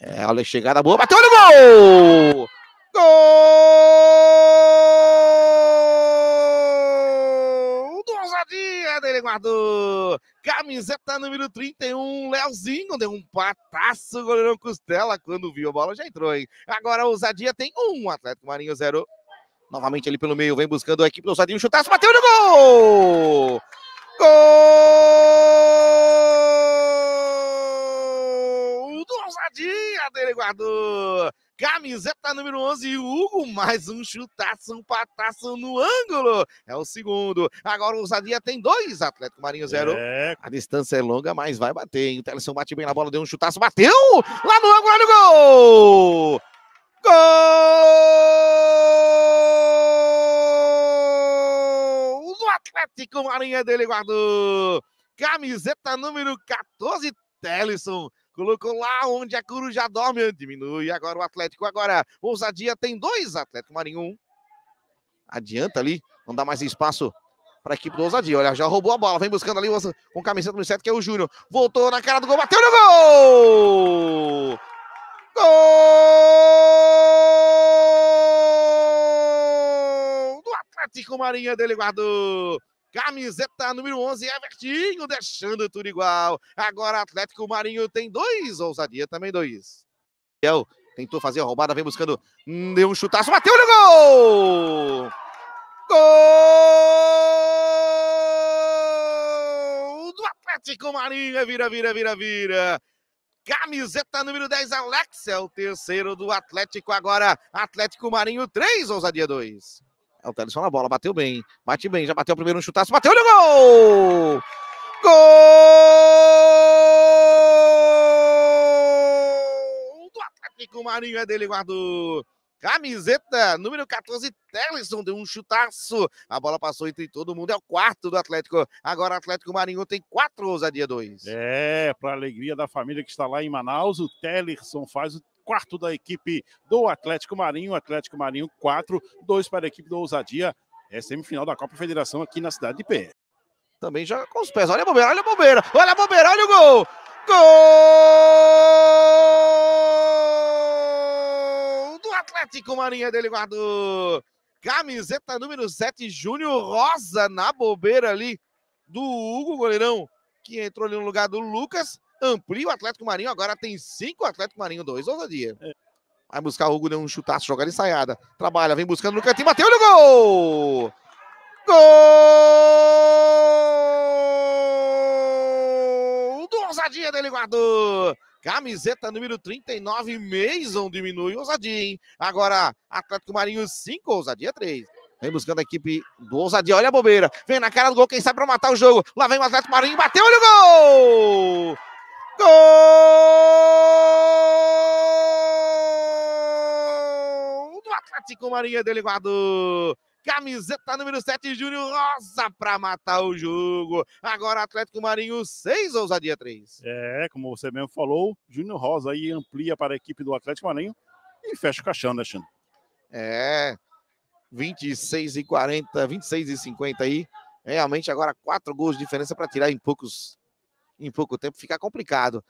É, olha, chegada boa, bateu no gol! Gol! Do ousadia dele, guardou! Camiseta número 31, Leozinho deu um pataço, goleirão Costela, quando viu a bola já entrou, hein? Agora a ousadia tem um, Atlético Marinho zero. Novamente ali pelo meio, vem buscando a equipe do ousadia, chutaço, bateu no gol! Gol! ele guardou. Camiseta número 11, Hugo, mais um chutaço, um pataço no ângulo. É o segundo. Agora o Ousadia tem dois, Atlético Marinho zero. É. A distância é longa, mas vai bater, hein? O Teleção bate bem na bola, deu um chutaço, bateu! Lá no ângulo, olha o gol! Gol! Do Atlético Marinho dele guardou. Camiseta número 14, Teleson colocou lá onde a coruja dorme, ah, diminui agora o Atlético, agora ousadia tem dois, Atlético Marinho um. Adianta ali, não dá mais espaço para a equipe do Ousadia. Olha, já roubou a bola, vem buscando ali com o camiseta número 7, que é o Júnior. Voltou na cara do gol, bateu no gol! Gol! Do Atlético Marinho, dele guardou. Camiseta número 11, Evertinho, deixando tudo igual. Agora Atlético Marinho tem dois, ousadia também dois. Miguel tentou fazer a roubada, vem buscando, deu um chutaço, bateu no gol! Gol do Atlético Marinho, é vira, vira, vira, vira. Camiseta número 10, Alex, é o terceiro do Atlético agora. Atlético Marinho 3, ousadia 2. É o Thaleson na bola, bateu bem. Bate bem, já bateu o primeiro no chutaço, bateu, olha o gol! Gol! Do Atlético Marinho é dele, guardou. Camiseta número 14, Teleson deu um chutaço. A bola passou entre todo mundo. É o quarto do Atlético. Agora o Atlético Marinho tem quatro ousadia dois. É, para alegria da família que está lá em Manaus, o Teleson faz o quarto da equipe do Atlético Marinho. Atlético Marinho 4, 2 para a equipe do Ousadia. É semifinal da Copa Federação aqui na cidade de Pé. Também joga com os pés. Olha a bobeira, olha a bobeira, olha a bobeira, olha o gol! Gol do Atlético Marinho dele, guardo! Camiseta número 7, Júnior Rosa na bobeira ali do Hugo, goleirão, que entrou ali no lugar do Lucas amplia o Atlético Marinho, agora tem cinco Atlético Marinho dois ousadia. É. Vai buscar o Hugo, deu um chutaço, jogada ensaiada. Trabalha, vem buscando no cantinho, bateu, olha o gol! Gol! Do ousadia dele, guardou! Camiseta número 39, Mason diminui ousadia, hein? Agora, Atlético Marinho 5, ousadia 3. Vem buscando a equipe do ousadia, olha a bobeira. Vem na cara do gol, quem sabe pra matar o jogo. Lá vem o Atlético Marinho, bateu, olha o gol! Gol do Atlético Marinha Deliguado. Camiseta número 7, Júnior Rosa, para matar o jogo. Agora Atlético Marinho 6, ousadia 3. É, como você mesmo falou, Júnior Rosa aí amplia para a equipe do Atlético Marinho e fecha o caixão, né, Xandro? É, 26 e 40, 26 e 50 aí. Realmente agora quatro gols de diferença para tirar em poucos em pouco tempo fica complicado.